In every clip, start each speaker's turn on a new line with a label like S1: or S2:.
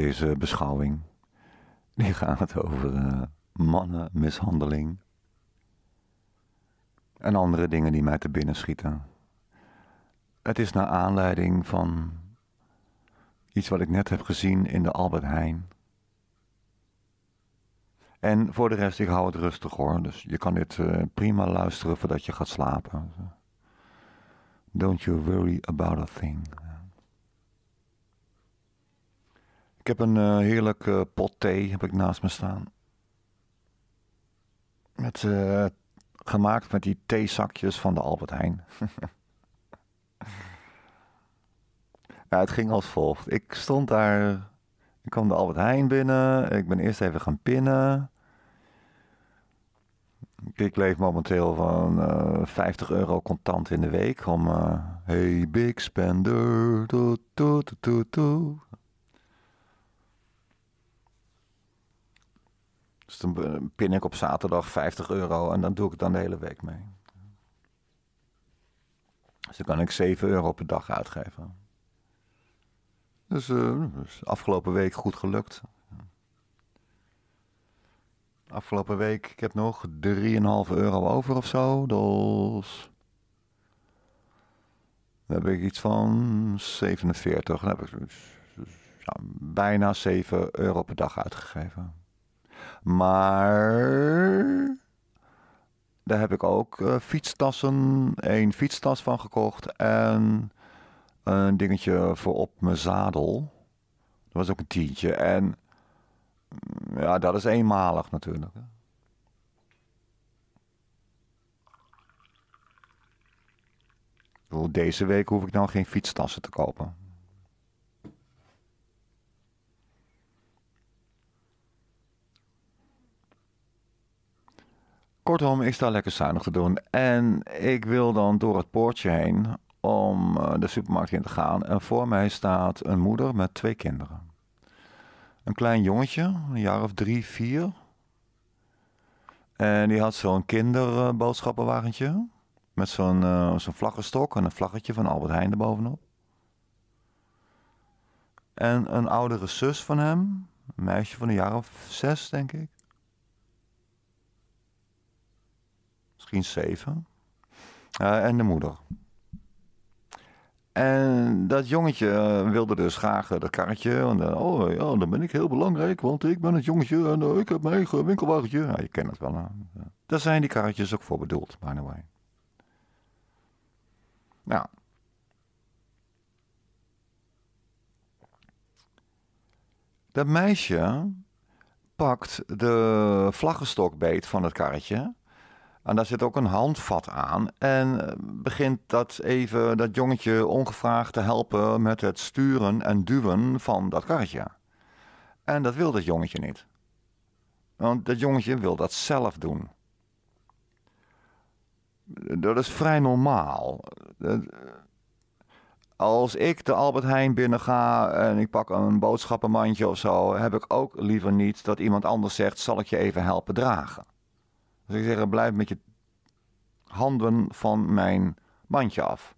S1: deze beschouwing. Die gaat over eh, mannenmishandeling. En andere dingen die mij te binnen schieten. Het is naar aanleiding van iets wat ik net heb gezien in de Albert Heijn. En voor de rest, ik hou het rustig hoor. Dus je kan dit eh, prima luisteren voordat je gaat slapen. Don't you worry about a thing. Ik heb een heerlijke eh, heerlijk eh, pot thee heb ik naast me staan. Met, eh, gemaakt met die theezakjes van de Albert Heijn. het ging als volgt. Ik stond daar. Ik kwam de Albert Heijn binnen. Ik ben eerst even gaan pinnen. Ik leef momenteel van 50 euro contant in de week om Hey Big Spender. Doe, doe, doe, Dus dan pin ik op zaterdag 50 euro en dan doe ik het dan de hele week mee. Dus dan kan ik 7 euro per dag uitgeven. Dus, uh, dus afgelopen week goed gelukt. Afgelopen week, ik heb nog 3,5 euro over of zo. Dus dan heb ik iets van 47. Dan heb ik dus, dus ja, bijna 7 euro per dag uitgegeven. Maar daar heb ik ook eh, fietstassen, één fietstas van gekocht en een dingetje voor op mijn zadel. Dat was ook een tientje. En mm, ja, dat is eenmalig natuurlijk. Deze week hoef ik nou geen fietstassen te kopen. Kortom, ik sta lekker zuinig te doen. En ik wil dan door het poortje heen om eh, de supermarkt in te gaan. En voor mij staat een moeder met twee kinderen. Een klein jongetje, een jaar of drie, vier. En die had zo'n kinderboodschappenwagentje. Met zo'n eh, zo'n vlaggenstok en een vlaggetje van Albert Heijn erbovenop. En een oudere zus van hem, een meisje van een jaar of zes, denk ik. misschien zeven. Eh, en de moeder. En dat jongetje eh, wilde dus graag eh, dat karretje. en dan, oh ja, dan ben ik heel belangrijk, want ik ben het jongetje en ik heb mijn eigen winkelwagentje. Nou, je kent het wel. Hè? Daar zijn die karretjes ook voor bedoeld, by the way. Nou. Dat meisje pakt de vlaggenstok beet van het karretje en nou, daar zit ook een handvat aan. En eh, begint dat even dat jongetje ongevraagd te helpen met het sturen en duwen van dat karretje. En dat wil dat jongetje niet. Want dat jongetje wil dat zelf doen. Dat is vrij normaal. Eh, als ik de Albert Heijn binnen ga en ik pak een boodschappenmandje of zo, heb ik ook liever niet dat iemand anders zegt: zal ik je even helpen dragen? Dus ik zeg, blijf met je handen van mijn mandje af.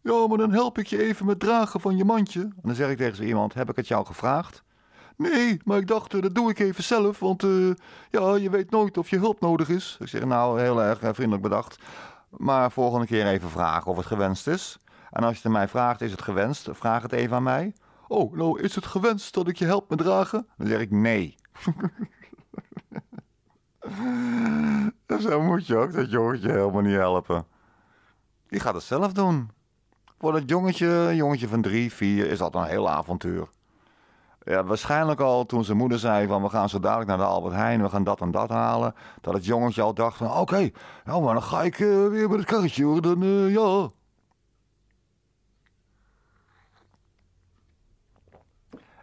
S1: Ja, maar dan help ik je even met dragen van je mandje. En dan zeg ik tegen zo iemand, heb ik het jou gevraagd? Nee, maar ik dacht, eh, dat doe ik even zelf, want eh, ja, je weet nooit of je hulp nodig is. Ik zeg, nou, heel erg eh, vriendelijk bedacht. Maar volgende keer even vragen of het gewenst is. En als je het mij vraagt, is het gewenst? Vraag het even aan mij. Oh, nou, is het gewenst dat ik je help met dragen? Dan zeg ik nee. Zo moet je ook dat jongetje helemaal niet helpen. Die gaat het zelf doen. Voor dat jongetje, jongetje van drie, vier, is dat een heel avontuur. Ja, waarschijnlijk al toen zijn moeder zei van we gaan zo dadelijk naar de Albert Heijn, we gaan dat en dat halen. Dat het jongetje al dacht van oké, nou maar dan ga ik eh, weer met het karretje hoor, dan eh, ja.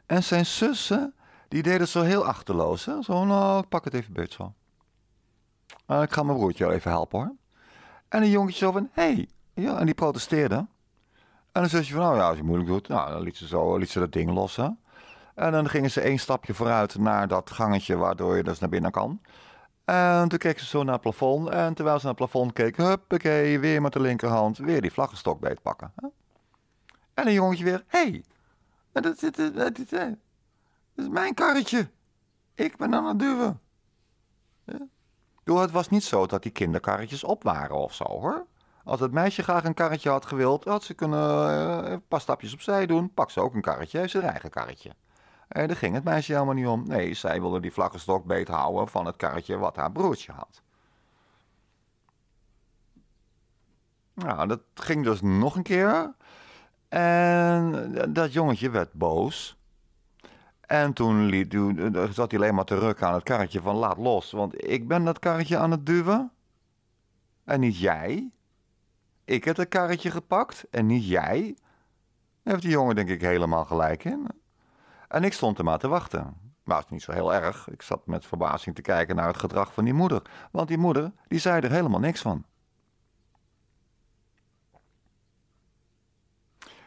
S1: En zijn zussen, die deden zo heel achterloos. Hè? Zo, nou, ik pak het even beet van ik ga mijn broertje wel even helpen hoor. En een jongetje zo van, Hey. Ja, en die protesteerde. En zei ze van, nou ja, als je moeilijk doet, nou, dan liet ze, zo, liet ze dat ding lossen. En dan gingen ze één stapje vooruit naar dat gangetje waardoor je dus naar binnen kan. En toen keek ze zo naar het plafond. En terwijl ze naar het plafond keek, huppakee, weer met de linkerhand, weer die vlaggenstok het pakken. En een jongetje weer, Hey. Dat, dat, dat, dat, dat is mijn karretje. Ik ben aan het duwen door het was niet zo dat die kinderkarretjes op waren of zo hoor. Als het meisje graag een karretje had gewild, had ze kunnen eh, een paar stapjes opzij doen. Pak ze ook een karretje, heeft ze haar eigen karretje. En eh, daar ging het meisje helemaal niet om. Nee, zij wilde die vlaggenstok beet houden van het karretje wat haar broertje had. Nou, dat ging dus nog een keer. En eh, dat jongetje werd boos. En toen liet, eh, eh, zat hij alleen maar terug aan het karretje van laat los, want ik ben dat karretje aan het duwen. En niet jij. Ik heb het karretje gepakt en niet jij. Daar heeft die jongen denk ik helemaal gelijk in. En ik stond er maar te wachten. Maar het is niet zo heel erg. Ik zat met verbazing te kijken naar het gedrag van die moeder. Want die moeder, die zei er helemaal niks van.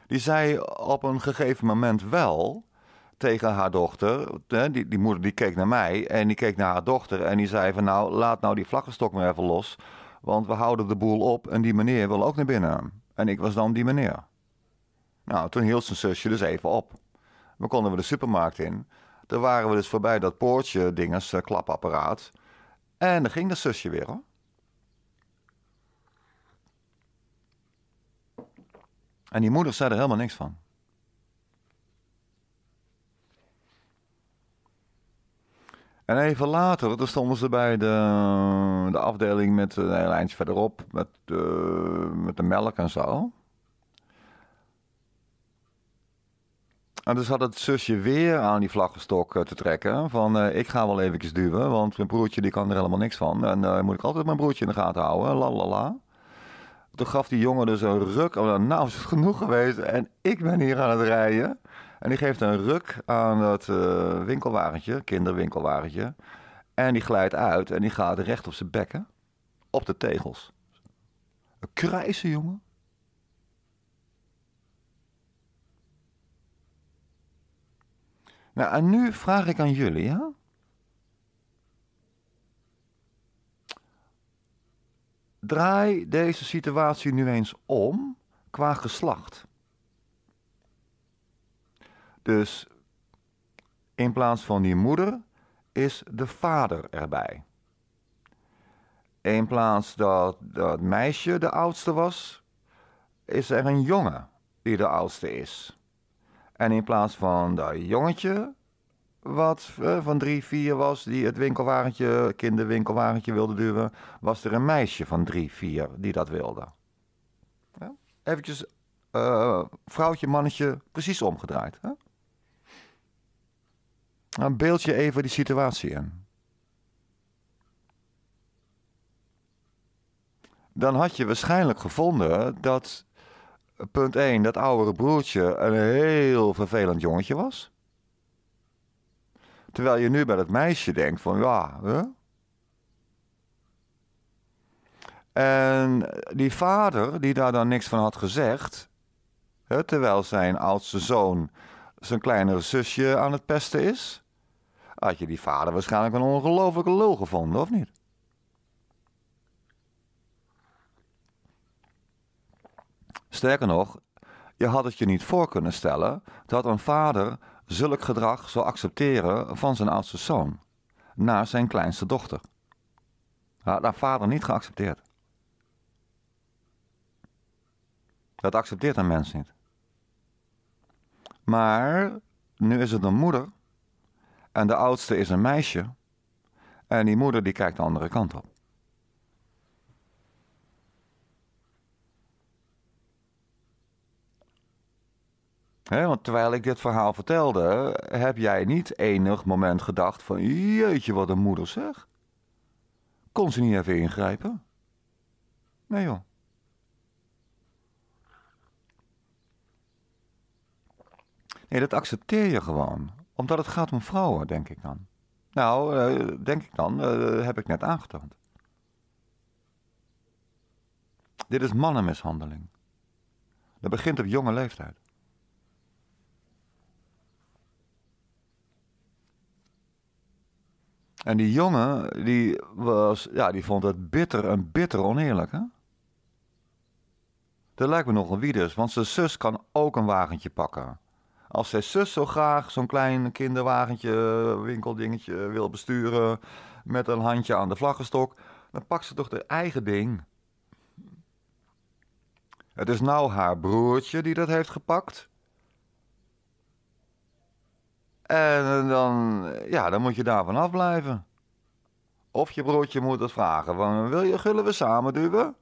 S1: Die zei op een gegeven moment wel tegen haar dochter. Die, die moeder die keek naar mij en die keek naar haar dochter. En die zei van nou, laat nou die vlaggenstok maar even los. Want we houden de boel op en die meneer wil ook naar binnen. En ik was dan die meneer. Nou, toen hield zijn zusje dus even op. We konden we de supermarkt in. Daar waren we dus voorbij dat poortje dinges, eh, klapapparaat. En dan ging dat zusje weer hoor. En die moeder zei er helemaal niks van. En even later, toen stonden ze bij de, de afdeling met eh, een heel eindje verderop, met, uh, met de melk en zo. En dus had het zusje weer aan die vlaggenstok eh, te trekken. Van ik ga wel eventjes duwen, want mijn broertje die kan er helemaal niks van. En uh, moet ik altijd mijn broertje in de gaten houden, lalala. Toen gaf die jongen dus een ruk. Oh, nou, nou is het genoeg geweest en ik ben hier aan het rijden. En die geeft een ruk aan dat uh, winkelwagentje, kinderwinkelwagentje. En die glijdt uit en die gaat recht op zijn bekken. Op de tegels. Een kruisen, jongen. Nou, en nu vraag ik aan jullie, ja? Draai deze situatie nu eens om qua geslacht. Dus in plaats van die moeder is de vader erbij. In plaats dat dat meisje de oudste was, is er een jongen die de oudste is. En in plaats van dat jongetje, wat eh, van drie, vier was, die het winkelwagentje, kinderwinkelwagentje wilde duwen, was er een meisje van drie, vier die dat wilde. Ja? Eventjes eh, vrouwtje, mannetje, precies omgedraaid. Hè? Dan nou, beeld je even die situatie in. Dan had je waarschijnlijk gevonden dat, punt 1, dat oudere broertje een heel vervelend jongetje was. Terwijl je nu bij dat meisje denkt van, ja, hè? En die vader, die daar dan niks van had gezegd, hè, terwijl zijn oudste zoon zijn kleinere zusje aan het pesten is, had je die vader waarschijnlijk een ongelofelijke lul gevonden, of niet? Sterker nog, je had het je niet voor kunnen stellen dat een vader zulk gedrag zou accepteren van zijn oudste zoon naar zijn kleinste dochter. Had haar vader niet geaccepteerd. Dat accepteert een mens niet. Maar nu is het een moeder en de oudste is een meisje. En die moeder die kijkt de andere kant op. He, want terwijl ik dit verhaal vertelde, heb jij niet enig moment gedacht van jeetje wat een moeder zegt? Kon ze niet even ingrijpen? Nee joh. Nee, dat accepteer je gewoon omdat het gaat om vrouwen, denk ik dan. Nou, eh, denk ik dan, uh, heb ik net aangetoond. Dit is mannenmishandeling. Dat begint op jonge leeftijd. En die jongen, die, was, ja, die vond het bitter en bitter oneerlijk, hè? Dat lijkt me nogal wie dus, want zijn zus kan ook een wagentje pakken als zijn zus zo graag zo'n klein kinderwagentje, winkeldingetje wil besturen met een handje aan de vlaggenstok, dan pakt ze toch haar eigen ding. Het is nou haar broertje die dat heeft gepakt. En eh, dan, ja, dan moet je daarvan afblijven. Of je broertje moet het vragen, wil je, gullen we samen duwen?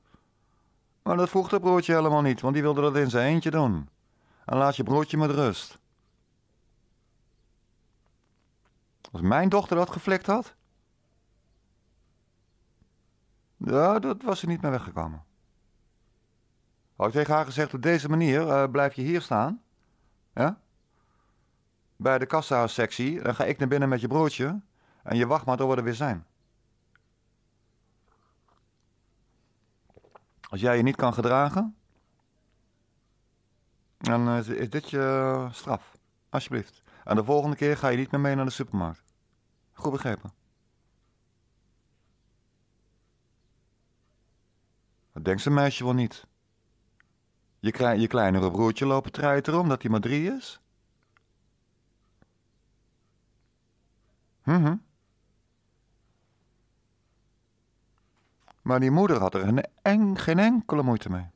S1: Maar dat vroeg dat broertje helemaal niet, want die wilde dat in zijn eentje doen. En laat je broertje met rust. Als mijn dochter dat geflikt had. Ja, dat was ze niet meer weggekomen. Had ik tegen haar gezegd: op deze manier eh, blijf je hier staan. Ja? Bij de kassa-sectie, dan ga ik naar binnen met je broodje. En je wacht maar tot we er weer zijn. Als jij je niet kan gedragen, dan eh, is dit je eh, straf. Alsjeblieft. En de volgende keer ga je niet meer mee naar de supermarkt. Goed begrepen. Dat denkt zijn meisje wel niet. Je, je kleinere broertje lopen treiteren omdat hij maar drie is? Mm -hmm. Maar die moeder had er een eng, geen enkele moeite mee.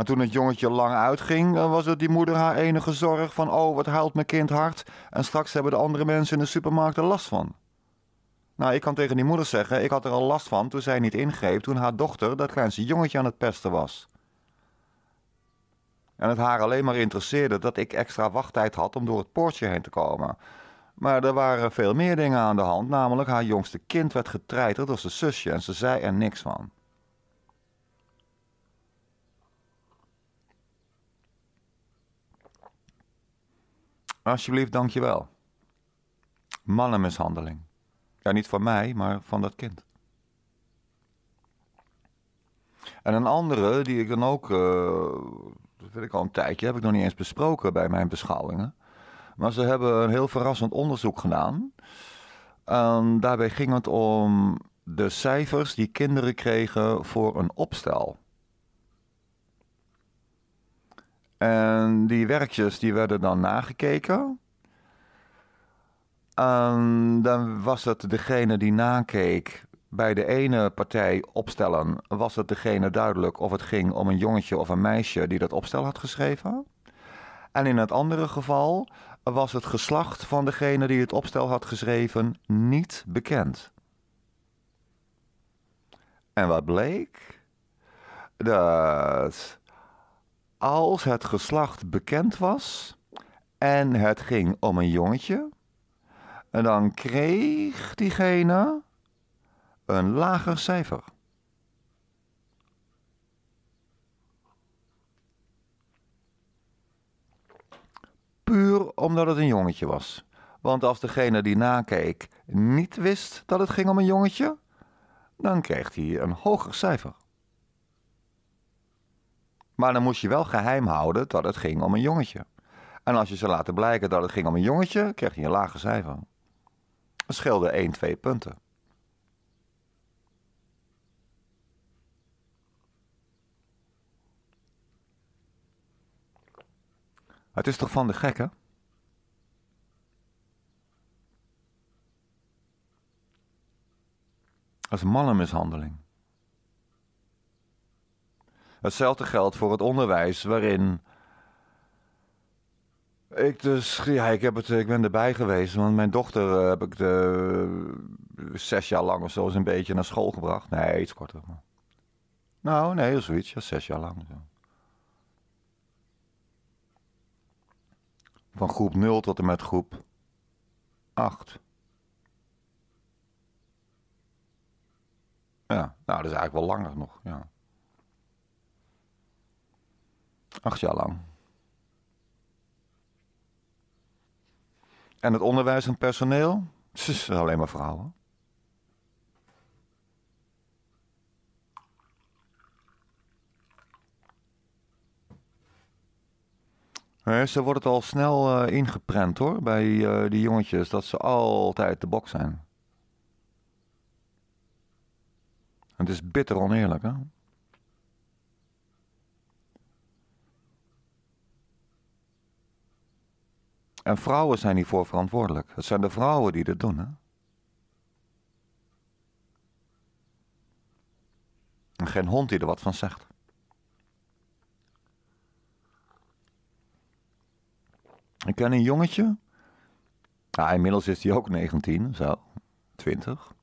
S1: Maar toen het jongetje lang uitging, eh, was het die moeder haar enige zorg van oh, wat huilt mijn kind hard en straks hebben de andere mensen in de supermarkt er last van. Nou, ik kan tegen die moeder zeggen, ik had er al last van toen zij niet ingreep toen haar dochter dat kleinste jongetje aan het pesten was. En het haar alleen maar interesseerde dat ik extra wachttijd had om door het poortje heen te komen. Maar er waren veel meer dingen aan de hand, namelijk haar jongste kind werd getreiterd door zijn zusje en ze zei er niks van. Alsjeblieft, dankjewel. Mannenmishandeling. Ja, niet van mij, maar van dat kind. En een andere die ik dan ook, uh, dat weet ik al een tijdje, heb ik nog niet eens besproken bij mijn beschouwingen. Maar ze hebben een heel verrassend onderzoek gedaan. daarbij ging het om de cijfers die kinderen kregen voor een opstel. En die werkjes die werden dan nagekeken. dan was het degene die nakeek bij de ene partij opstellen, was het degene duidelijk of het ging om een jongetje of een meisje die dat opstel had geschreven. En in het andere geval was het geslacht van degene die het opstel had geschreven niet bekend. En wat bleek? Dat als het geslacht bekend was en het ging om een jongetje, dan kreeg diegene een lager cijfer. Puur omdat het een jongetje was. Want als degene die nakeek niet wist dat het ging om een jongetje, dan kreeg hij een hoger cijfer. Maar dan moest je wel geheim houden dat het ging om een jongetje. En als je ze laten blijken dat het ging om een jongetje, kreeg je een lage cijfer. Dat scheelde 1, 2 punten. Het is toch van de gekken? Dat is mannenmishandeling. Hetzelfde geldt voor het onderwijs, waarin ik dus, ja, ik, heb het, ik ben erbij geweest, want mijn dochter eh, heb ik de, eh, zes jaar lang of zo eens een beetje naar school gebracht. Nee, iets korter. Maar. Nou, nee, zoiets, ja, zes jaar lang. Zo. Van groep 0 tot en met groep 8. Ja, nou, dat is eigenlijk wel langer nog, ja. Acht jaar lang. En het onderwijs en personeel? Ze alleen maar vrouwen. ze wordt het al snel uh, ingeprent hoor, bij eh, die jongetjes, dat ze altijd de bok zijn. het is bitter oneerlijk hè. En vrouwen zijn hiervoor verantwoordelijk. Het zijn de vrouwen die dat doen. Hè? En geen hond die er wat van zegt. Ik ken een jongetje. inmiddels is hij ook 19, zo, 20.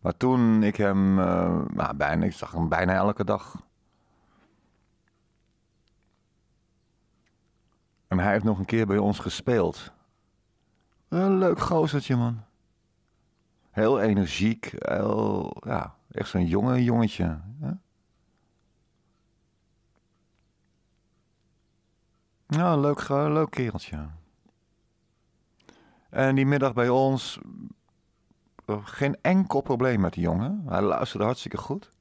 S1: Maar toen ik hem, uh, bijna, ik zag hem bijna elke dag. En hij heeft nog een keer bij ons gespeeld. Een leuk gozertje, man. Heel energiek. Heel, ja, echt zo'n jonge jongetje. Hè? Nou, leuk, leuk kereltje. En die middag bij ons eh, geen enkel probleem met die jongen. Hij luisterde hartstikke goed.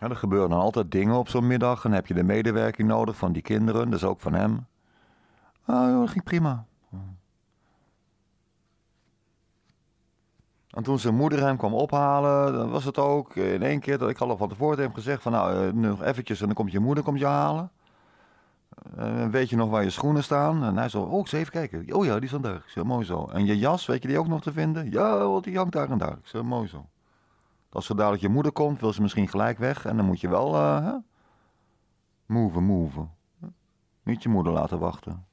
S1: Ja, er gebeuren dan altijd dingen op zo'n middag. En heb je de medewerking nodig van die kinderen, dus ook van hem. Oh, joh, dat ging prima. En toen zijn moeder hem kwam ophalen, dan was het ook in één keer dat ik al van tevoren heb gezegd: van nou, eh, nog eventjes en dan komt je moeder komt je halen. Eh, en weet je nog waar je schoenen staan? En hij zo, oh, ik zal even kijken. Oh ja, die staan daar. Ik mooi zo. En je jas, weet je die ook nog te vinden? Ja, want die hangt daar en daar. Ik zei, mooi zo. Als ze dadelijk je moeder komt, wil ze misschien gelijk weg. En dan moet je wel move, eh, move. Niet je moeder laten wachten.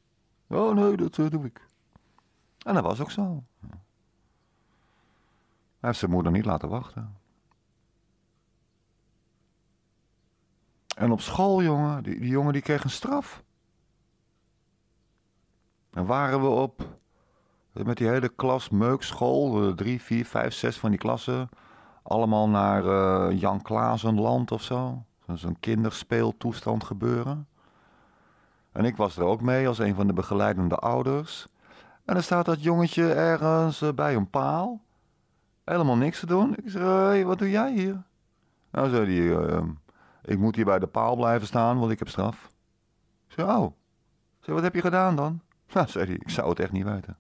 S1: Oh nee, dat eh, doe ik. En dat was ook zo. Hij heeft zijn moeder niet laten wachten. En op school, jongen, die, die jongen die kreeg een straf. En waren we op met die hele klas meukschool, eh, drie, vier, vijf, zes van die klassen allemaal naar uh, Jan Klazenland of zo. Zo'n kinderspeeltoestand gebeuren. En ik was er ook mee als een van de begeleidende ouders. En dan staat dat jongetje ergens eh, bij een paal. Helemaal niks te doen. Ik zeg, hey, wat doe jij hier? Nou, zei hij, ehm, ik moet hier bij de paal blijven staan, want ik heb straf. Ik zei, oh. wat heb je gedaan dan? Nou, zei hij, ik zou het echt niet weten.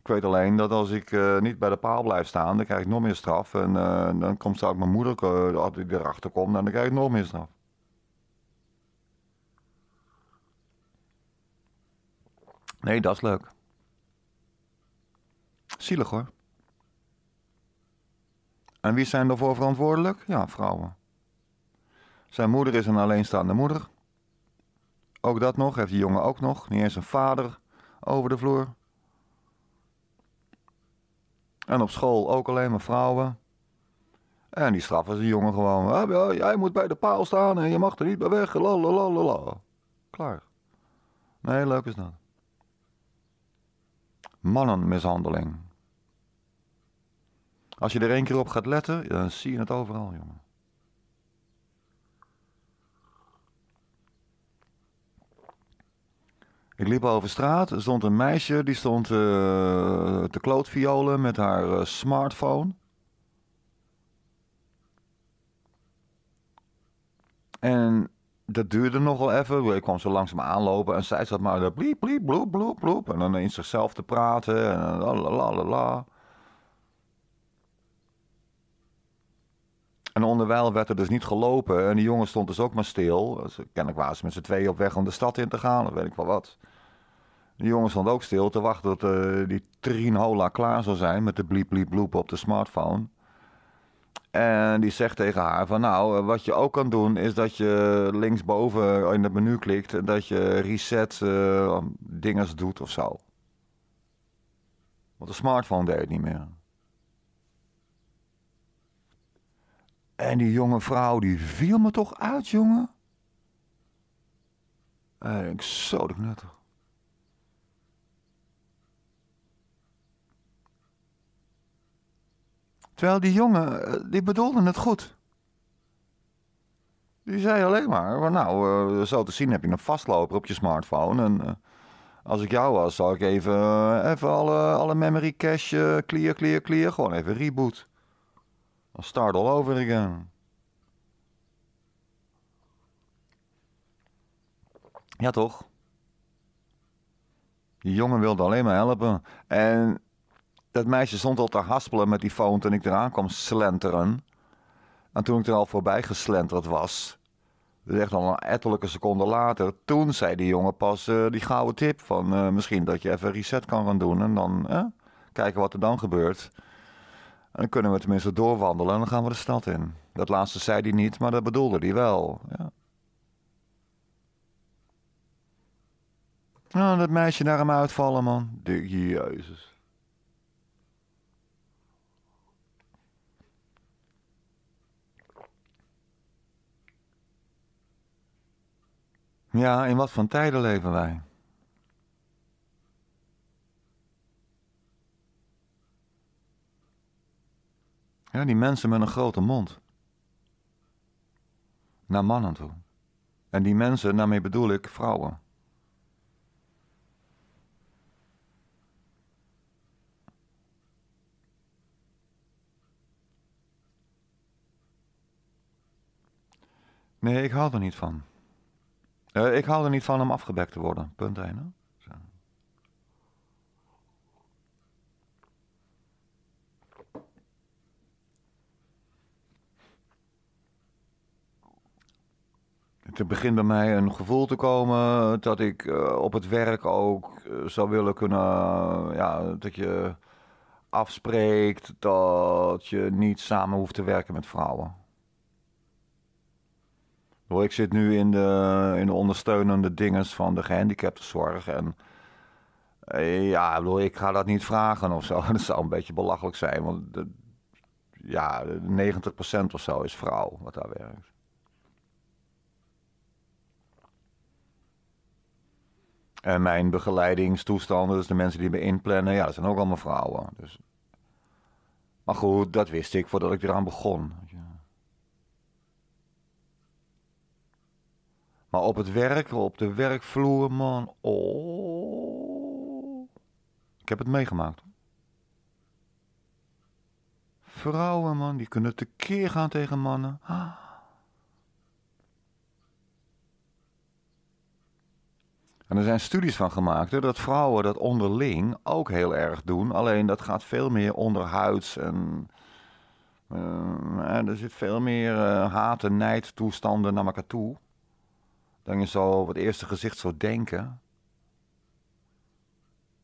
S1: Ik weet alleen dat als ik eh, niet bij de paal blijf staan, dan krijg ik nog meer straf. En eh, dan komt straks mijn moeder, eh, als ik erachter komt, dan krijg ik nog meer straf. Nee, dat is leuk. Zielig hoor. En wie zijn voor verantwoordelijk? Ja, vrouwen. Zijn moeder is een alleenstaande moeder. Ook dat nog, heeft die jongen ook nog. Niet eens een vader over de vloer. En op school ook alleen maar vrouwen. En die straffen ze jongen gewoon. Ah, jij moet bij de paal staan en je mag er niet bij weg. Lalalala. Klaar. Nee, leuk is dat. Mannenmishandeling. Als je er één keer op gaat letten, dan zie je het overal, jongen. Ik liep over straat, er stond een meisje, die stond eh, te klootviolen met haar eh, smartphone. En dat duurde nogal even. Ik kwam zo langzaam aanlopen en zij zat maar bliep, bliep, bloep, bloep, bloep. En dan in zichzelf te praten en eh, la la la la. En onderwijl werd er dus niet gelopen. En die jongen stond dus ook maar stil. Kennelijk waren ze met z'n tweeën op weg om de stad in te gaan, of weet ik wel wat. Die jongen stond ook stil te wachten tot uh, die Trinola klaar zou zijn met de bliep bliep bloep op de smartphone. En die zegt tegen haar van nou, eh, wat je ook kan doen is dat je linksboven in het menu klikt en dat je reset uh, eh, dingers doet of zo. Want de smartphone deed niet meer. En die jonge vrouw, die viel me toch uit, jongen? En eh, ik zo de Terwijl die jongen, eh, die bedoelde het goed. Die zei alleen maar, nou, eh, zo te zien heb je een vastloper op je smartphone. En als ik jou was, zou ik even, even alle, alle memory cache, clear, clear, clear, gewoon even reboot. I'll start all over again. Ja, toch? Die jongen wilde alleen maar helpen. En dat meisje stond al te haspelen met die phone toen ik eraan kwam slenteren. En toen ik er al voorbij geslenterd was, zegt dus echt al een ettelijke seconde later, toen zei die jongen pas eh, die gouden tip van eh, misschien dat je even reset kan gaan doen en dan eh, kijken wat er dan gebeurt. En dan kunnen we tenminste doorwandelen en dan gaan we de stad in. Dat laatste zei hij niet, maar dat bedoelde hij wel. Ja. Nou, dat meisje naar hem uitvallen, man. De Jezus. Ja, in wat van tijden leven wij? Ja, die mensen met een grote mond. Naar mannen toe. En die mensen, daarmee bedoel ik vrouwen. Nee, ik hou er niet van. Eh, ik hou er niet van om afgebekt te worden. Punt 1. er begint bij mij een gevoel te komen dat ik eh, op het werk ook eh, zou willen kunnen. Eh, ja, dat je afspreekt dat je niet samen hoeft te werken met vrouwen. Ik zit nu in de, in de ondersteunende dingen van de gehandicaptenzorg. En ja, ik ga dat niet vragen of zo. Dat zou een beetje belachelijk zijn. Want ja, 90% of zo is vrouw wat daar werkt. En mijn begeleidingstoestanden, dus de mensen die me inplannen, ja, dat zijn ook allemaal vrouwen. Dus... Maar goed, dat wist ik voordat ik eraan begon. Maar op het werk, op de werkvloer, man. Oh. Ik heb het meegemaakt. Vrouwen, man, die kunnen tekeer gaan tegen mannen. Ah. En er zijn studies van gemaakt dat vrouwen dat onderling ook heel erg doen. Alleen dat gaat veel meer onderhuids en eh, eh, er zit veel meer uh, haat- en nijdtoestanden naar elkaar toe. Dan je zo op het eerste gezicht zou denken.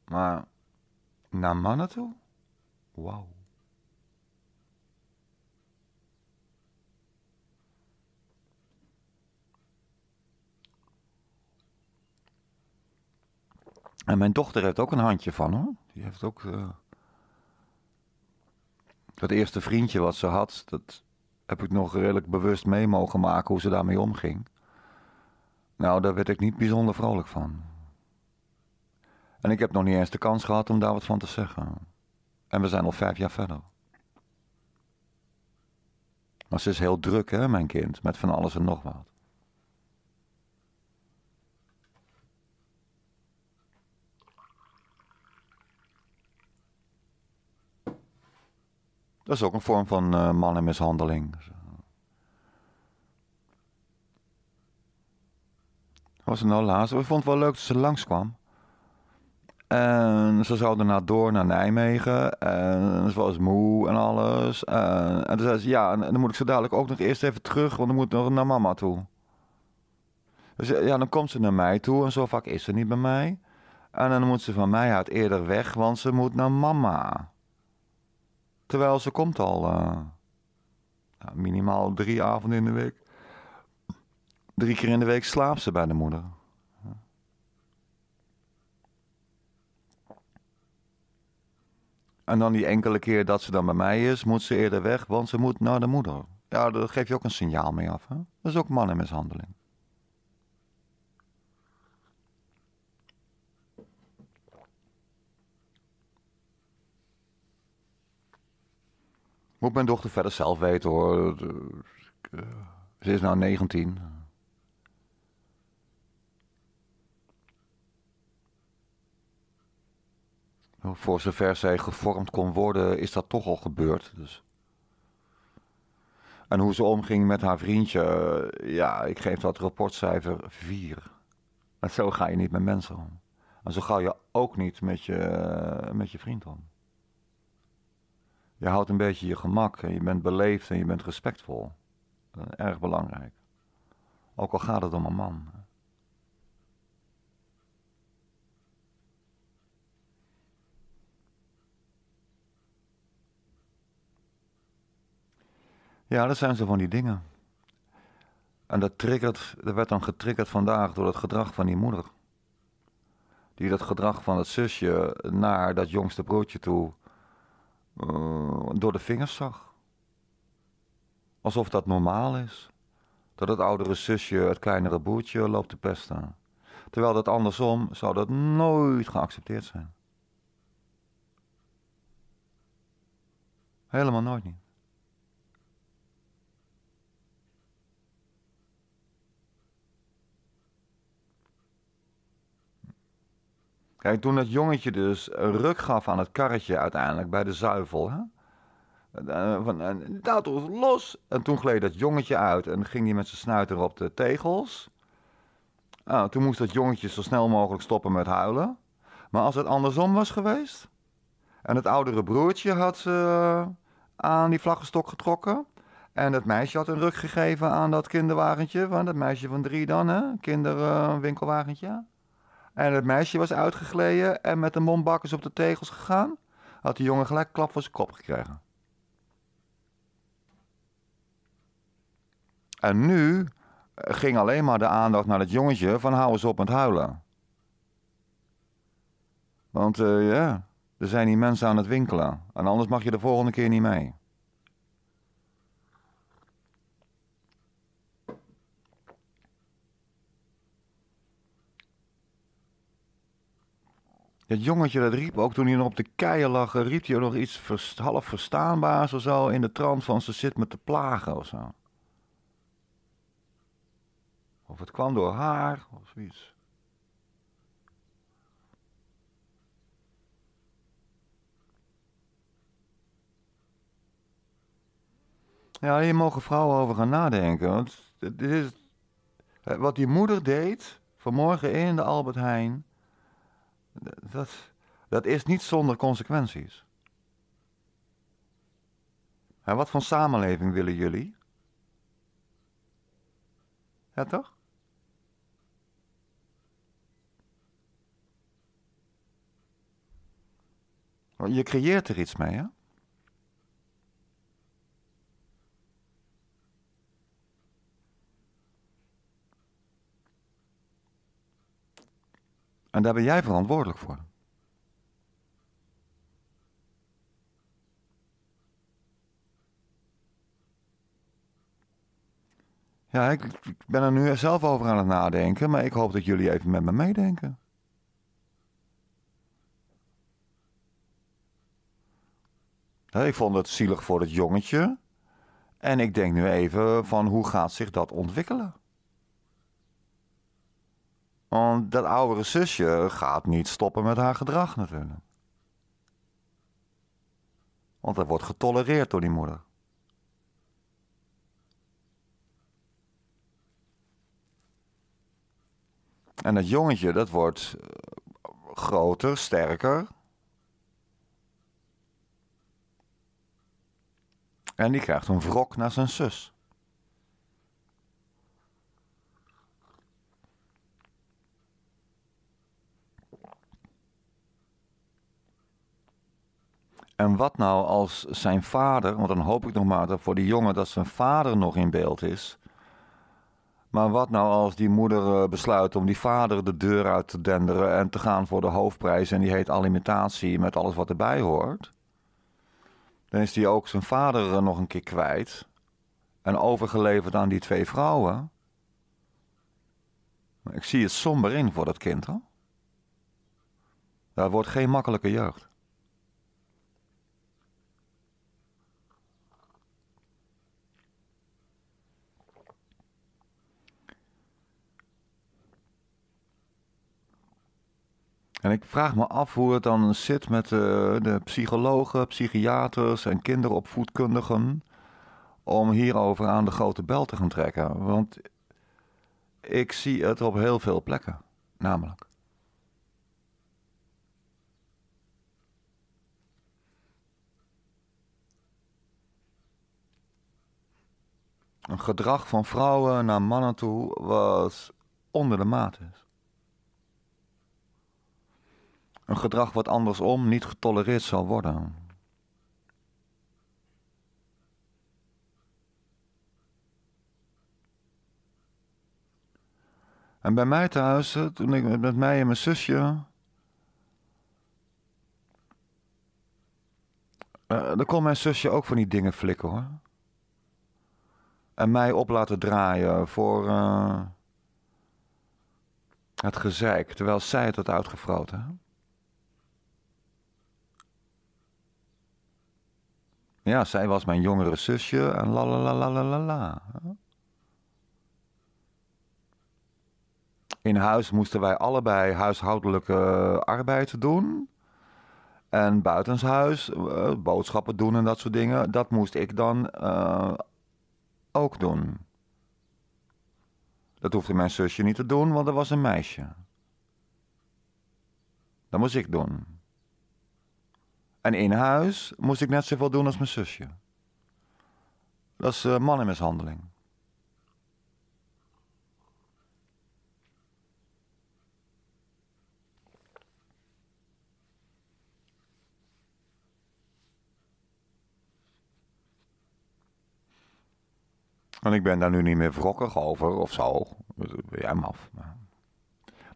S1: Maar naar mannen toe? Wauw. En mijn dochter heeft ook een handje van hoor. Die heeft ook. Eh, dat eerste vriendje wat ze had, dat heb ik nog redelijk bewust mee mogen maken hoe ze daarmee omging. Nou, daar werd ik niet bijzonder vrolijk van. En ik heb nog niet eens de kans gehad om daar wat van te zeggen. En we zijn al vijf jaar verder. Maar ze is heel druk, hè, mijn kind, met van alles en nog wat. Dat is ook een vorm van uh, mannenmishandeling. Was het nou laatst? We vonden het wel leuk dat ze langskwam. En ze zou daarna door naar Nijmegen. En ze was moe en alles. En, en toen zei ze, ja, en, dan moet ik ze dadelijk ook nog eerst even terug, want dan moet nog naar mama toe. Dus ja, dan komt ze naar mij toe en zo vaak is ze niet bij mij. En dan moet ze van mij uit eerder weg, want ze moet naar mama. Terwijl ze komt al eh, minimaal drie avonden in de week. Drie keer in de week slaapt ze bij de moeder. En dan die enkele keer dat ze dan bij mij is, moet ze eerder weg, want ze moet naar de moeder. Ja, daar geef je ook een signaal mee af. Hè? Dat is ook mannenmishandeling. Moet mijn dochter verder zelf weten hoor. Eh, eh, ze is nou 19. Voor zover zij gevormd kon worden, is dat toch al gebeurd. Dus. En hoe ze omging met haar vriendje, eh, ja, ik geef dat rapportcijfer 4. Maar zo ga je niet met mensen om. En zo ga je ook niet met je, met je vriend om je houdt een beetje je gemak en je bent beleefd en je bent respectvol. erg belangrijk. Ook al gaat het om een man. Ja, dat zijn zo van die dingen. En dat, triggert, dat werd dan getriggerd vandaag door het gedrag van die moeder. Die dat gedrag van het zusje naar dat jongste broertje toe eh, door de vingers zag. Alsof dat normaal is. Dat het oudere zusje het kleinere boertje loopt te pesten. Terwijl dat andersom zou dat nooit geaccepteerd zijn. Helemaal nooit niet. toen dat jongetje dus een ruk gaf aan het karretje uiteindelijk bij de zuivel. Hè? Eh, eh, van, dat eh, was los. En toen gleed dat jongetje uit en ging hij met zijn snuiter op de tegels. Ah, toen moest dat jongetje zo snel mogelijk stoppen met huilen. Maar als het andersom was geweest. En het oudere broertje had ze aan die vlaggenstok getrokken. En het meisje had een ruk gegeven aan dat kinderwagentje. Van dat meisje van drie dan, hè? Kinderwinkelwagentje. En het meisje was uitgegleden en met de mondbakkers op de tegels gegaan, had de jongen gelijk klap voor zijn kop gekregen. En nu eh, ging alleen maar de aandacht naar het jongetje van hou eens op met huilen. Want eh, ja, er zijn die mensen aan het winkelen en anders mag je de volgende keer niet mee. Dat jongetje dat riep ook toen hij nog op de keien lag, eh, riep hij nog iets half verstaanbaars of zo in de trant van ze zit me te plagen of zo. Of het kwam door haar of zoiets. Ja, hier mogen vrouwen over gaan nadenken. Want dit is, eh, wat die moeder deed vanmorgen in de Albert Heijn dat, dat is niet zonder consequenties. En wat voor samenleving willen jullie? Ja, toch? Je creëert er iets mee, hè? En daar ben jij verantwoordelijk voor. Ja, ik ben er nu zelf over aan het nadenken, maar ik hoop dat jullie even met me meedenken. Ik vond het zielig voor het jongetje. En ik denk nu even van hoe gaat zich dat ontwikkelen? Want dat oudere zusje gaat niet stoppen met haar gedrag natuurlijk. Want dat wordt getolereerd door die moeder. En dat jongetje, dat wordt eh, groter, sterker. En die krijgt een wrok naar zijn zus. En wat nou als zijn vader, want dan hoop ik nog maar dat voor die jongen dat zijn vader nog in beeld is. Maar wat nou als die moeder eh, besluit om die vader de deur uit te denderen en te gaan voor de hoofdprijs en die heet alimentatie met alles wat erbij hoort? Dan is die ook zijn vader eh, nog een keer kwijt en overgeleverd aan die twee vrouwen. Ik zie het somber in voor dat kind hoor. Daar wordt geen makkelijke jeugd. En ik vraag me af hoe het dan zit met eh, de psychologen, psychiaters en kinderopvoedkundigen om hierover aan de grote bel te gaan trekken. Want ik zie het op heel veel plekken, namelijk. Een gedrag van vrouwen naar mannen toe was onder de maat is. Een gedrag wat andersom niet getolereerd zal worden. En bij mij thuis, eh, toen ik met mij en mijn zusje. Uh, dan kon mijn zusje ook van die dingen flikken hoor. En mij op laten draaien voor eh, het gezeik, terwijl zij het had hè. Ja, zij was mijn jongere zusje en la la la la la In huis moesten wij allebei huishoudelijke arbeid doen. En buitenshuis, eh, boodschappen doen en dat soort dingen, dat moest ik dan eh, ook doen. Dat hoefde mijn zusje niet te doen, want dat was een meisje. Dat moest ik doen. En in huis moest ik net zoveel doen als mijn zusje. Dat is uh, mannenmishandeling. En ik ben daar nu niet meer wrokkig over of zo. Jij maf.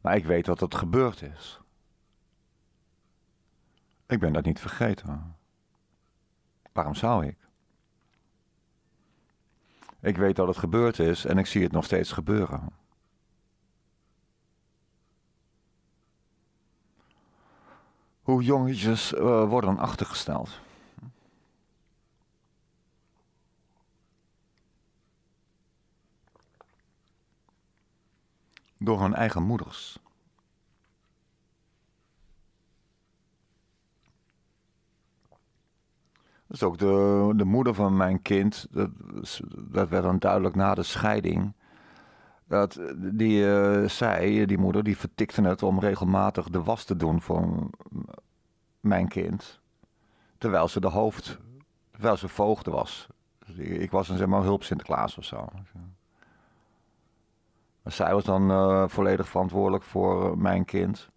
S1: Maar ik weet dat het gebeurd is. Ik ben dat niet vergeten. Waarom zou ik? Ik weet dat het gebeurd is en ik zie het nog steeds gebeuren. Hoe jongetjes eh, worden achtergesteld. Door hun eigen moeders. Dat is ook de, de moeder van mijn kind. Dat, dat werd dan duidelijk na de scheiding. Dat die, eh, zij, die moeder, die vertikte het om regelmatig de was te doen voor mijn kind. Terwijl ze de hoofd, terwijl ze voogde was. Dus ik, was een zeg maar hulp Sinterklaas of zo. Maar zij was dan eh, volledig verantwoordelijk voor eh, mijn kind.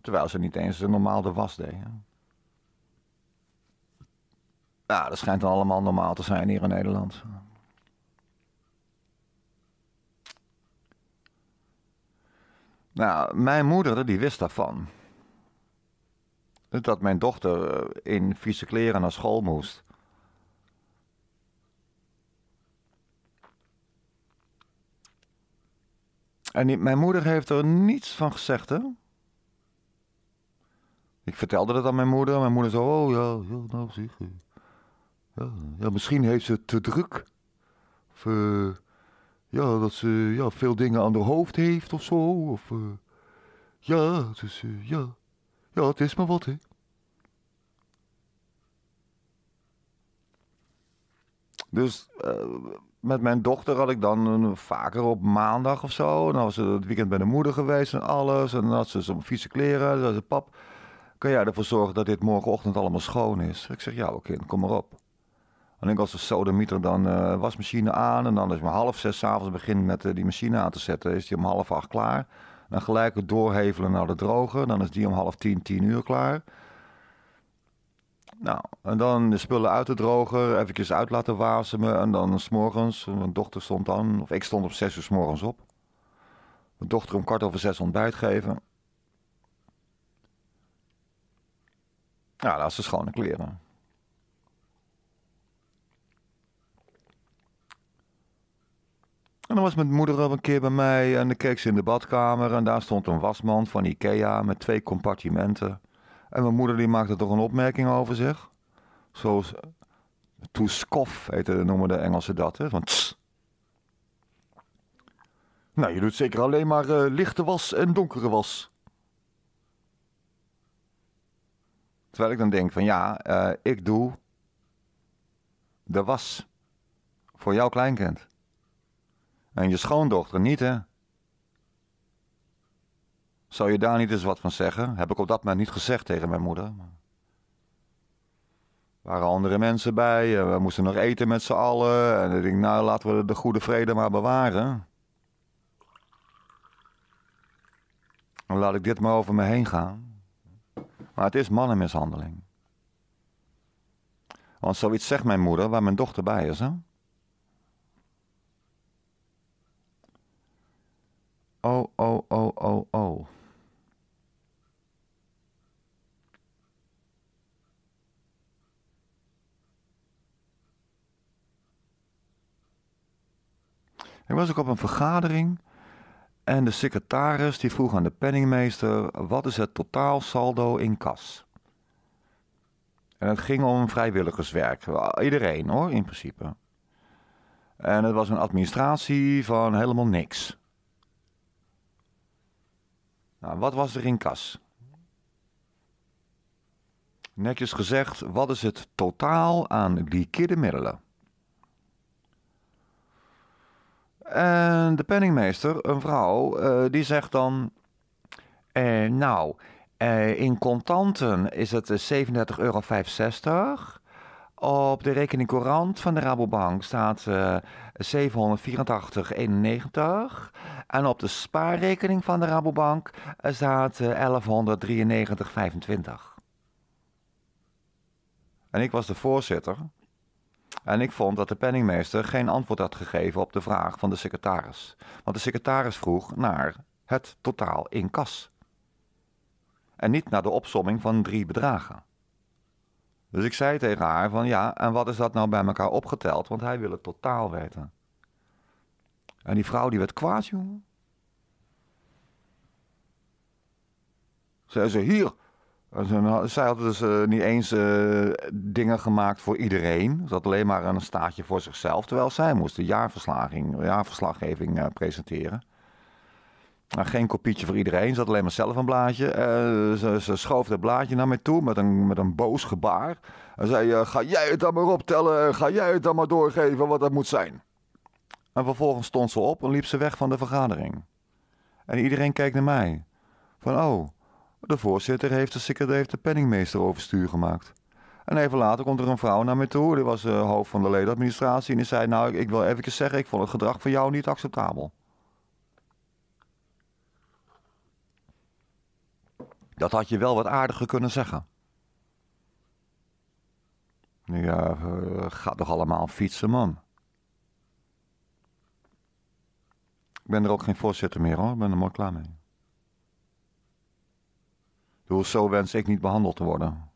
S1: Terwijl ze niet eens normaal de was deed. Ja, dat schijnt dan allemaal normaal te zijn hier in Nederland. Nou, mijn moeder die wist daarvan. Dat mijn dochter eh, in vieze kleren naar school moest. En mijn moeder heeft er niets van gezegd, hè? Ik vertelde dat aan mijn moeder. Mijn moeder zo, oh ja, ja nou je. Ja, ja, misschien heeft ze het te druk. Of eh, ja, dat ze ja, veel dingen aan haar hoofd heeft of zo. Of, eh, ja, dus, eh, ja. ja, het is maar wat, hè. Dus met mijn dochter had ik dan vaker op maandag of zo. En dan was ze het weekend bij de moeder geweest en alles. En dan had ze zo'n vieze kleren. Dan zei ze, pap, kan jij ervoor zorgen dat dit morgenochtend allemaal schoon is? Ik zeg, ja, oké, kind, kom maar op. En ik als de dus sodemieter dan eh, wasmachine aan. En dan is je om half zes s'avonds begint met eh, die machine aan te zetten, is die om half acht klaar. Dan gelijk het doorhevelen naar de droger. Dan is die om half tien, tien uur klaar. Nou, en dan de spullen uit de droger, eventjes uit laten wasemen. En dan s'morgens, mijn dochter stond dan, of ik stond om zes uur morgens op. Mijn dochter om kwart over zes ontbijt geven. Ja, dat is de schone kleren. En dan was mijn moeder op een keer bij mij en dan keek ze in de badkamer en daar stond een wasmand van Ikea met twee compartimenten. En mijn moeder die maakte toch een opmerking over zich. Zoals scoff, heette, noemen de Engelsen dat. Hè? Van Nou, je doet zeker alleen maar uh, lichte was en donkere was. Terwijl ik dan denk van ja, eh, ik doe de was voor jouw kleinkind. En je schoondochter niet, hè? Zou je daar niet eens wat van zeggen? Heb ik op dat moment niet gezegd tegen mijn moeder. Er waren andere mensen bij, en eh, we moesten nog eten met z'n allen. En ik denk, nou laten we de goede vrede maar bewaren. Dan laat ik dit maar over me heen gaan. Maar het is mannenmishandeling. Want zoiets zegt mijn moeder waar mijn dochter bij is. Hè? Oh, oh, oh, oh, oh. Ik was ook op een vergadering en de secretaris die vroeg aan de penningmeester: wat is het totaalsaldo in kas? En het ging om vrijwilligerswerk. Iedereen hoor, in principe. En het was een administratie van helemaal niks. Nou, wat was er in kas? Netjes gezegd, wat is het totaal aan liquide middelen? En de penningmeester, een vrouw, eh, die zegt dan... Eh, nou, eh, in contanten is het 37,65 euro. Op de rekening courant van de Rabobank staat uh, eh, 784,91. En op de spaarrekening van de Rabobank eh, staat uh, eh, 1193,25. En ik was de voorzitter. En ik vond dat de penningmeester geen antwoord had gegeven op de vraag van de secretaris. Want de secretaris vroeg naar het totaal in kas. En niet naar de opsomming van drie bedragen. Dus ik zei tegen haar van ja, en wat is dat nou bij elkaar opgeteld? Want hij wil het totaal weten. En die vrouw die werd kwaad, jongen. Zei ze, hier. Nou, zij had dus eh, niet eens eh, dingen gemaakt voor iedereen. Ze had alleen maar een staatje voor zichzelf. Terwijl zij moest de jaarverslaging, jaarverslaggeving eh, presenteren. Nou, geen kopietje voor iedereen, zat alleen maar zelf een blaadje. Eh, ze, schoof dat blaadje naar mij toe met een, met een boos gebaar. En zei: eh, Ga jij het dan maar optellen? Eh, ga jij het dan maar doorgeven wat dat moet zijn? En vervolgens stond ze op en liep ze weg van de vergadering. En iedereen keek naar mij. Van oh, de voorzitter heeft de, heeft de penningmeester overstuur gemaakt. En even later komt er een vrouw naar mij toe. Die was hoofd van de ledenadministratie. En die zei: Nou, ik, ik wil even zeggen, ik vond het gedrag van jou niet acceptabel. Dat had je wel wat aardiger kunnen zeggen. Ja, eh, gaat toch allemaal fietsen, man. Ik ben er ook geen voorzitter meer hoor, ik ben er mooi klaar mee. Doe zo wens ik niet behandeld te worden.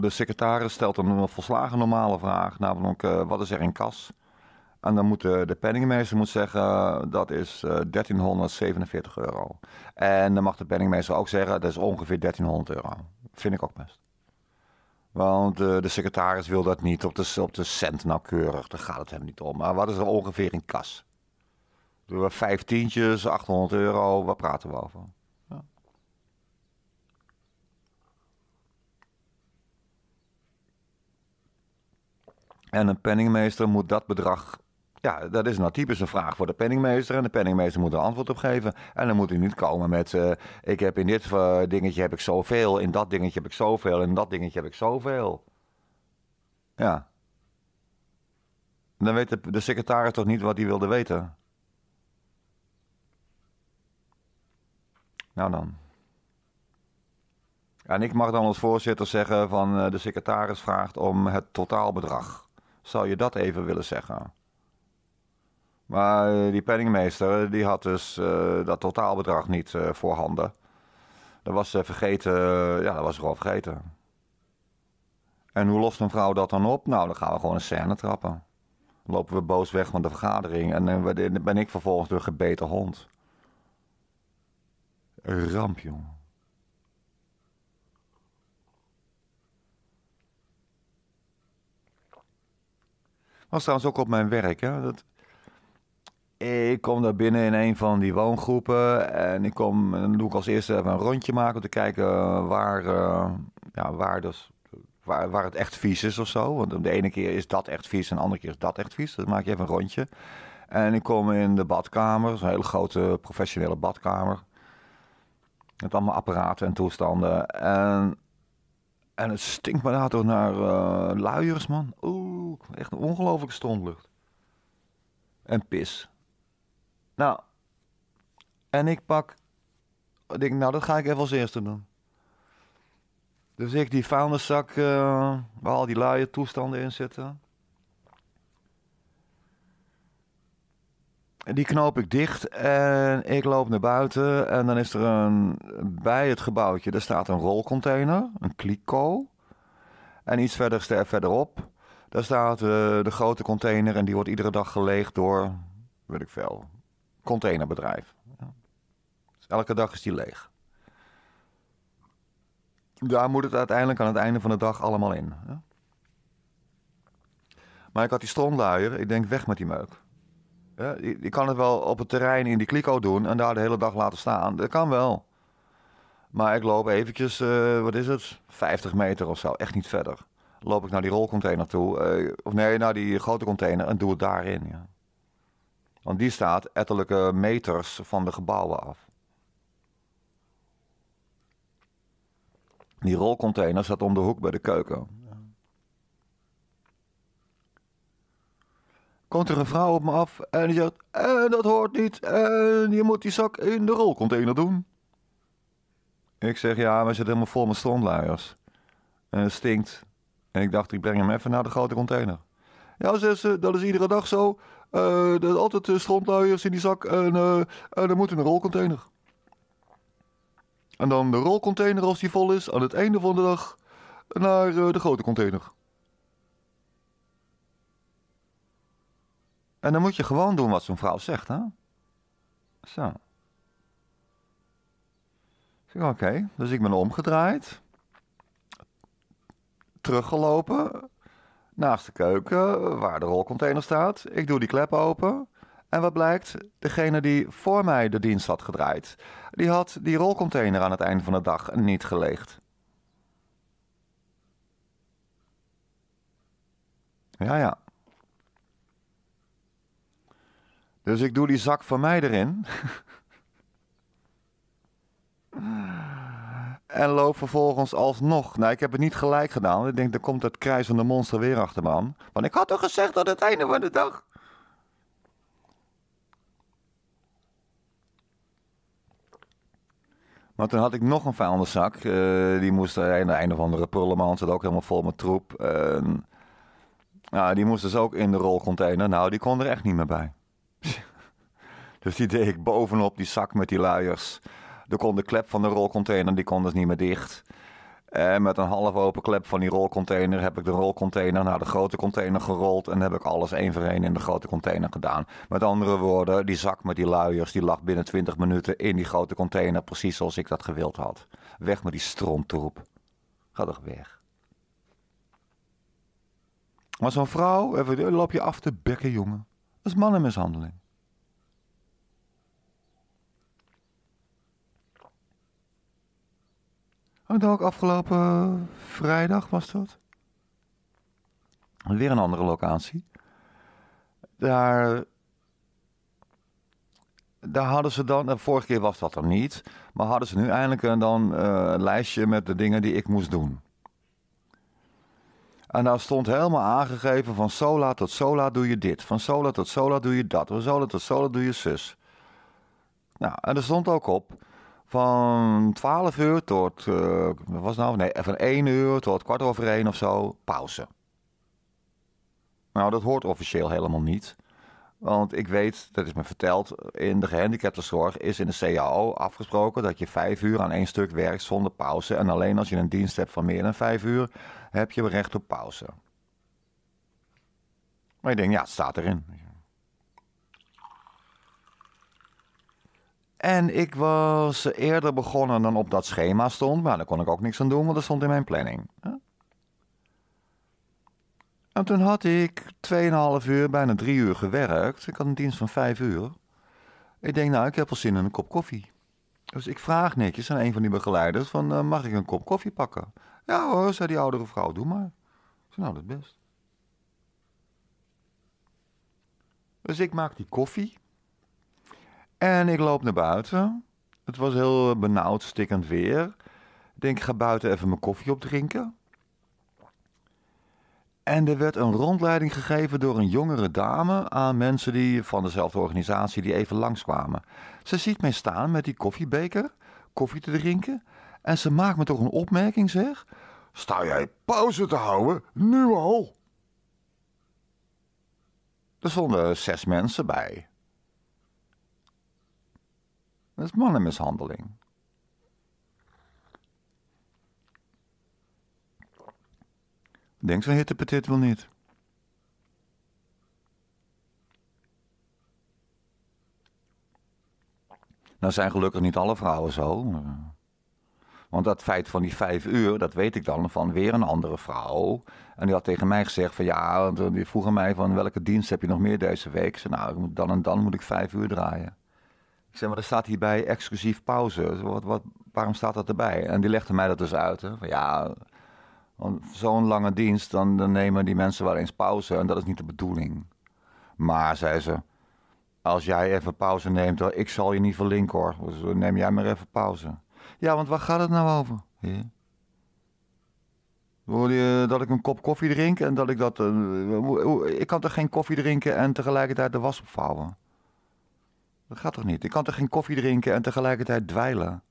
S1: De secretaris stelt een volslagen normale vraag, namelijk eh, wat is er in kas? En dan moet de, penningmeester moet zeggen dat is 1347 eh, euro. En dan mag de penningmeester ook zeggen dat is ongeveer 1300 euro. Vind ik ook best. Want eh, de secretaris wil dat niet op de, op de cent nauwkeurig. Daar gaat het hem niet om. Maar wat is er ongeveer in kas? Doen we vijf tientjes, 800 euro, waar praten we over? En een penningmeester moet dat bedrag ja, dat is nou typische vraag voor de penningmeester. En de penningmeester moet er antwoord op geven. En dan moet hij niet komen met... Eh, ik heb in dit eh, dingetje heb ik zoveel, in dat dingetje heb ik zoveel... in dat dingetje heb ik zoveel. Ja. Dan weet de, de secretaris toch niet wat hij wilde weten? Nou dan. En ik mag dan als voorzitter zeggen van eh, de secretaris vraagt om het totaalbedrag. Zou je dat even willen zeggen? Maar eh, die penningmeester die had dus eh, dat totaalbedrag niet eh, voorhanden. Dat was vergeten, ja, dat was gewoon vergeten. En hoe lost een vrouw dat dan op? Nou, dan gaan we gewoon een scène trappen. Dan lopen we boos weg van de vergadering en dan ben ik vervolgens de gebeten hond. Een ramp, jongen. was trouwens ook op mijn werk. Hè? Dat, ik kom daar binnen in een van die woongroepen. En ik kom, dan doe ik als eerste even een rondje maken om te kijken eh, waar, eh, ja, waar, dus, waar, waar het echt vies is of zo. Want de ene keer is dat echt vies en de andere keer is dat echt vies. Dus dan maak je even een rondje. En ik kom in de badkamer, een hele grote professionele badkamer. Met allemaal apparaten en toestanden. En, en het stinkt me daar toch naar eh, luiers, man. Oeh, echt een ongelofelijke stondlucht. En pis. Nou, en ik pak. Ik denk, nou, dat ga ik even als eerste doen. Dus ik die vuilniszak uh, waar al die laaie toestanden in zitten. Die knoop ik dicht en ik loop naar buiten. En dan is er een, bij het gebouwtje, daar staat een rolcontainer, een kliko. En iets verder, verderop, daar staat eh, de grote container en die wordt iedere dag geleegd door, weet ik veel, containerbedrijf. Dus elke dag is die leeg. Daar moet het uiteindelijk aan het einde van de dag allemaal in. Maar ik had die strontluier, ik denk weg met die meuk. ik kan het wel op het terrein in die kliko doen en daar de hele dag laten staan. Dat kan wel. Maar ik loop eventjes, eh, wat is het, 50 meter of zo, echt niet verder. Loop ik naar die rolcontainer toe, eh, of nee, naar die grote container en doe het daarin. Ja. Want die staat ettelijke meters van de gebouwen af. Die rolcontainer staat om de hoek bij de keuken. Komt er een vrouw op me af en die zegt: "En eh, Dat hoort niet, en eh, je moet die zak in de rolcontainer doen. Ik zeg: Ja, maar ze zit helemaal vol met strontluiers. En het stinkt. En ik dacht: Ik breng hem even naar de grote container. Ja, zegt ze, dat is iedere dag zo. Uh, altijd eh, strontluiers in die zak en dan eh, moet in een rolcontainer. En dan de rolcontainer als die vol is aan het einde van de dag naar de grote container. En dan moet je gewoon doen wat zo'n vrouw zegt, hè? Zo. Oké, dus ik ben omgedraaid. Teruggelopen naast de keuken waar de rolcontainer staat. Ik doe die klep open. En wat blijkt? Degene die voor mij de dienst had gedraaid, die had die rolcontainer aan het einde van de dag niet geleegd. Ja, ja. Dus ik doe die zak van mij erin. En loop vervolgens alsnog. Nou, ik heb het niet gelijk gedaan. Ik denk, er komt dat krijzende monster weer achter me aan. Want ik had toch gezegd aan het einde van de dag. Maar toen had ik nog een vuilniszak. Uh, die moest er de een of andere prullenman. Zat ook helemaal vol met troep. Uh, die moest dus ook in de rolcontainer. Nou, die kon er echt niet meer bij. dus die deed ik bovenop die zak met die luiers. Er kon de klep van de rolcontainer, die kon dus niet meer dicht. En met een half open klep van die rolcontainer heb ik de rolcontainer naar de grote container gerold. En heb ik alles één voor één in de grote container gedaan. Met andere woorden, die zak met die luiers die lag binnen 20 minuten in die grote container. Precies zoals ik dat gewild had. Weg met die stromtroep. Ga toch weg. Maar zo'n vrouw, even, loop je af te bekken, jongen. Dat is mannenmishandeling. Ook oh, ook afgelopen eh, vrijdag was dat. Weer een andere locatie. Daar, daar hadden ze dan, de eh, vorige keer was dat er niet, maar hadden ze nu eindelijk een, eh, dan, een lijstje met de dingen die ik moest doen. En daar stond helemaal aangegeven van sola tot sola doe je dit, van sola tot sola doe je dat, van sola tot sola doe je zus. Nou, en er stond ook op, van 12 uur tot, eh, wat was nou? Nee, van 1 uur tot kwart over 1 of zo, pauze. Nou, dat hoort officieel helemaal niet. Want ik weet, dat is me verteld, in de gehandicaptenzorg is in de CAO afgesproken dat je 5 uur aan één stuk werkt zonder pauze. En alleen als je een dienst hebt van meer dan 5 uur, heb je recht op pauze. Maar ik denk, ja, het staat erin. En ik was eerder begonnen dan op dat schema stond, maar daar kon ik ook niks aan doen, want dat stond in mijn planning. En toen had ik 2,5 uur, bijna 3 uur gewerkt. Ik had een dienst van 5 uur. Ik denk, nou, ik heb wel zin in een kop koffie. Dus ik vraag netjes aan een van die begeleiders: van, eh, mag ik een kop koffie pakken? Ja hoor, zei die oudere vrouw, doe maar. Ik zei, nou, dat best. Dus ik maak die koffie. En ik loop naar buiten. Het was heel eh, benauwd, stikkend weer. Ik denk, ik ga buiten even mijn koffie opdrinken. En er werd een rondleiding gegeven door een jongere dame aan mensen die, van dezelfde organisatie die even langskwamen. Ze ziet mij staan met die koffiebeker, koffie te drinken. En ze maakt me toch een opmerking, zeg. Sta jij pauze te houden? Nu al! Er stonden zes mensen bij. Dat is mannenmishandeling. Denk zo'n hittepetit wel niet. Nou zijn gelukkig niet alle vrouwen zo. Want dat feit van die vijf uur, dat weet ik dan van weer een andere vrouw. En die had tegen mij gezegd van ja, die vroegen mij van welke dienst heb je nog meer deze week? Ze nou, dan en dan moet ik vijf uur draaien. Ik zeg maar, er staat hierbij exclusief pauze. Wat, wat, waarom staat dat erbij? En die legde mij dat dus uit. Hè? Van, ja, zo'n lange dienst, dan, dan, nemen die mensen wel eens pauze. En dat is niet de bedoeling. Maar, zei ze, als jij even pauze neemt, dan, ik zal je niet verlinken hoor. Dus neem jij maar even pauze. Ja, want waar gaat het nou over? Ja. Wil je dat ik een kop koffie drink en dat ik dat... Eh, ik kan toch geen koffie drinken en tegelijkertijd de was opvouwen? Dat gaat toch niet? Ik kan toch geen koffie drinken en tegelijkertijd dweilen?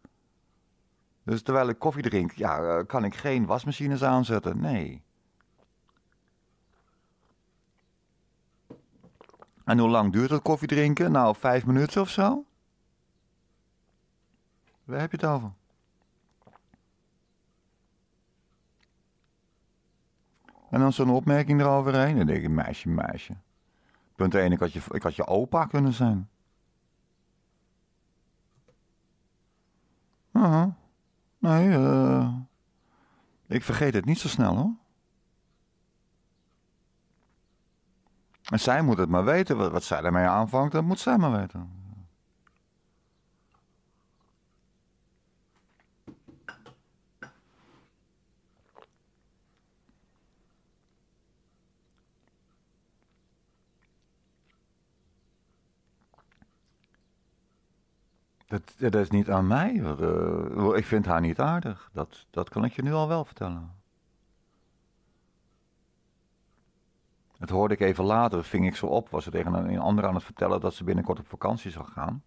S1: Dus terwijl ik koffie drink, ja, eh, kan ik geen wasmachines aanzetten? Nee. En hoe lang duurt het koffiedrinken? Nou, vijf minuten of zo? Waar heb je het over? En dan zo'n opmerking eroverheen. Dan denk ik, meisje, meisje. Punt 1, ik had je, ik had je opa kunnen zijn. Nee, eh, ik vergeet het niet zo snel hoor. En zij moet het maar weten. Wat, wat zij ermee aanvangt, dat moet zij maar weten. Dat, dat is niet aan mij. Eh, ik vind haar niet aardig. Dat, dat kan ik je nu al wel vertellen. Het hoorde ik even later, ving ik zo op. Was ze tegen een ander aan het vertellen dat ze binnenkort op vakantie zou gaan.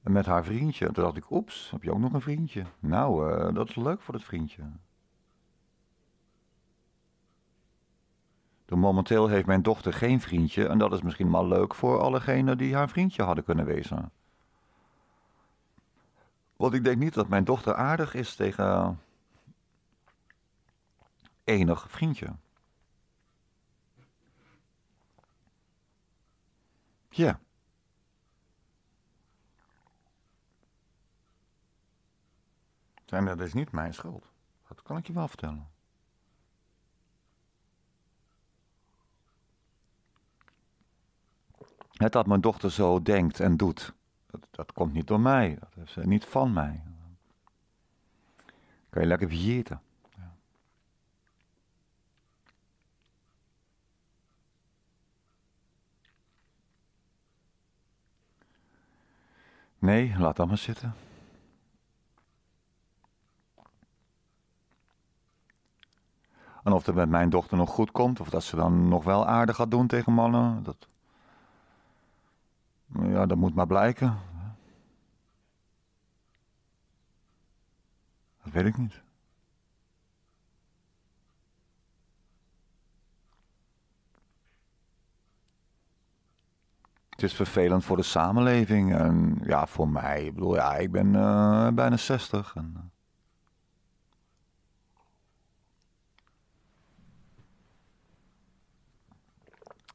S1: Met haar vriendje. Toen dacht ik, oeps, heb je ook nog een vriendje? Nou, eh, dat is leuk voor dat vriendje. De momenteel heeft mijn dochter geen vriendje. En dat is misschien maar leuk voor allegenen die haar vriendje hadden kunnen wezen. Want ik denk niet dat mijn dochter aardig is tegen enig vriendje. Ja. En dat is dus niet mijn schuld. Dat kan ik je wel vertellen. Het dat mijn dochter zo denkt en doet dat, dat komt niet door mij, dat is eh, niet van mij. kan je lekker vieten. Ja. Nee, laat dat maar zitten. En of het met mijn dochter nog goed komt, of dat ze dan nog wel aardig gaat doen tegen mannen, dat nou ja, dat moet maar blijken. Dat weet ik niet. Het is vervelend voor de samenleving en ja, voor mij. Ik bedoel, ja, ik ben eh, bijna 60. En, eh,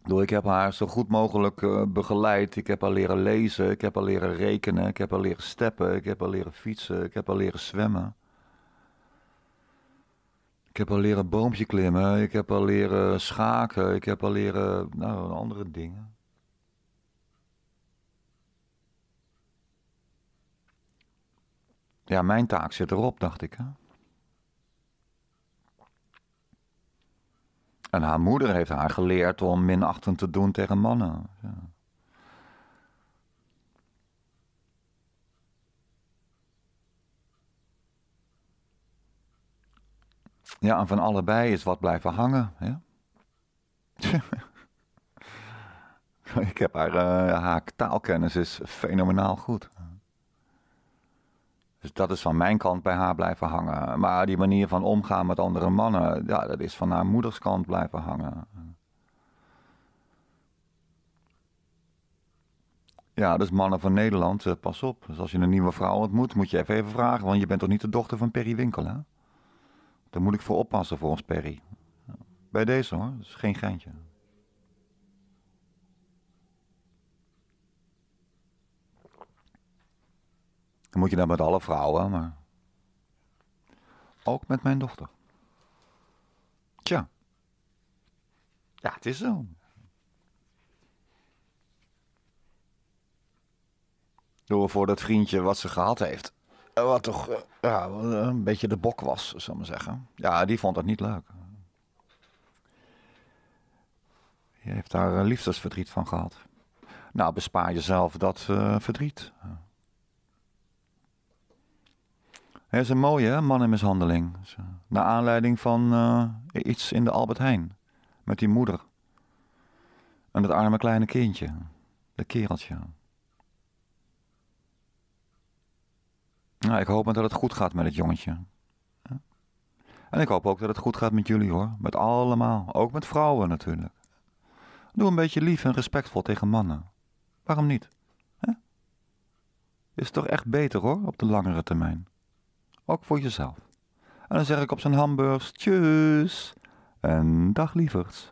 S1: Doe, ik heb haar zo goed mogelijk eh, begeleid. Ik heb haar leren lezen. Ik heb haar leren rekenen. Ik heb haar leren steppen. Ik heb haar leren fietsen. Ik heb haar leren zwemmen. Ik heb haar leren boompje klimmen. Ik heb haar leren schaken. Ik heb haar leren nou, andere dingen. Ja, mijn taak zit erop, dacht ik. Hè? En haar moeder heeft haar geleerd om minachtend te doen tegen mannen. Ja. Ja, en van allebei is wat blijven hangen. Ik heb haar, eh, haar taalkennis is fenomenaal goed. Dus dat is van mijn kant bij haar blijven hangen. Maar die manier van omgaan met andere mannen, ja, dat is van haar moeders kant blijven hangen. Ja, dus mannen van Nederland, eh, pas op. Dus als je een nieuwe vrouw ontmoet, moet je even even vragen. Want je bent toch niet de dochter van Perry Winkel, hè? Daar moet ik voor oppassen voor Perry. Bij deze hoor, dat is geen geintje. Dan moet je dat met alle vrouwen, maar ook met mijn dochter. Tja. Ja, het is zo. Door voor dat vriendje wat ze gehad heeft. Eh, wat toch eh, ja, een beetje de bok was, zou ik maar zeggen. Ja, die vond dat niet leuk. Die heeft daar eh, liefdesverdriet van gehad. Nou, bespaar jezelf dat uh, verdriet. Hij is een mooie mannenmishandeling. Naar aanleiding van eh, iets in de Albert Heijn. Met die moeder. En dat arme kleine kindje. Dat kereltje. Nou, ik hoop dat het goed gaat met het jongetje. En ik hoop ook dat het goed gaat met jullie hoor. Met allemaal. Ook met vrouwen natuurlijk. Doe een beetje lief en respectvol tegen mannen. Waarom niet? Is toch echt beter hoor, op de langere termijn ook voor jezelf. En dan zeg ik op zijn hamburgers, tjus en dag lievers.